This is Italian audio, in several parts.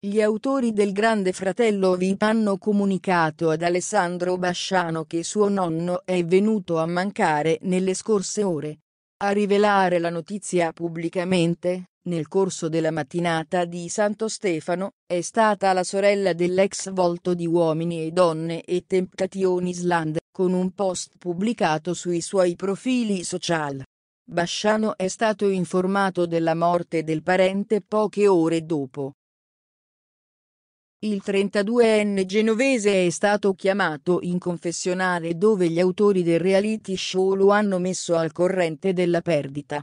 Gli autori del Grande Fratello VIP hanno comunicato ad Alessandro Basciano che suo nonno è venuto a mancare nelle scorse ore. A rivelare la notizia pubblicamente, nel corso della mattinata di Santo Stefano, è stata la sorella dell'ex volto di Uomini e Donne e Temptation Island, con un post pubblicato sui suoi profili social. Basciano è stato informato della morte del parente poche ore dopo. Il 32enne genovese è stato chiamato in confessionale dove gli autori del reality show lo hanno messo al corrente della perdita.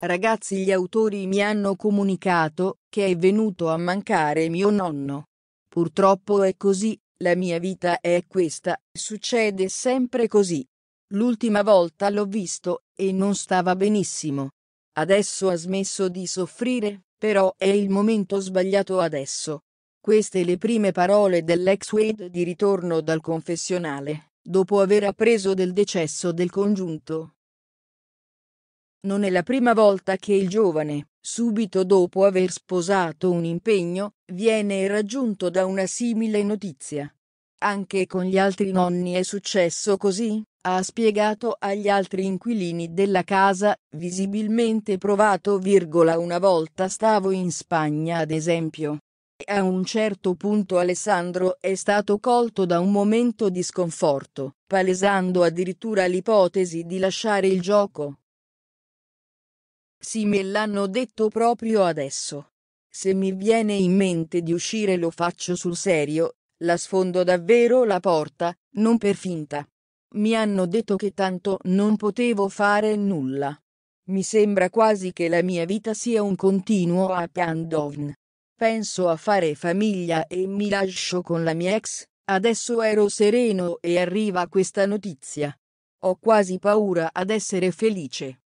Ragazzi gli autori mi hanno comunicato che è venuto a mancare mio nonno. Purtroppo è così, la mia vita è questa, succede sempre così. L'ultima volta l'ho visto e non stava benissimo. Adesso ha smesso di soffrire, però è il momento sbagliato adesso. Queste le prime parole dell'ex Wade di ritorno dal confessionale, dopo aver appreso del decesso del congiunto. Non è la prima volta che il giovane, subito dopo aver sposato un impegno, viene raggiunto da una simile notizia. Anche con gli altri nonni è successo così? ha spiegato agli altri inquilini della casa, visibilmente provato virgola una volta stavo in Spagna ad esempio. A un certo punto Alessandro è stato colto da un momento di sconforto, palesando addirittura l'ipotesi di lasciare il gioco. Sì me l'hanno detto proprio adesso. Se mi viene in mente di uscire lo faccio sul serio, la sfondo davvero la porta, non per finta. Mi hanno detto che tanto non potevo fare nulla. Mi sembra quasi che la mia vita sia un continuo a Pandovn. Penso a fare famiglia e mi lascio con la mia ex, adesso ero sereno e arriva questa notizia. Ho quasi paura ad essere felice.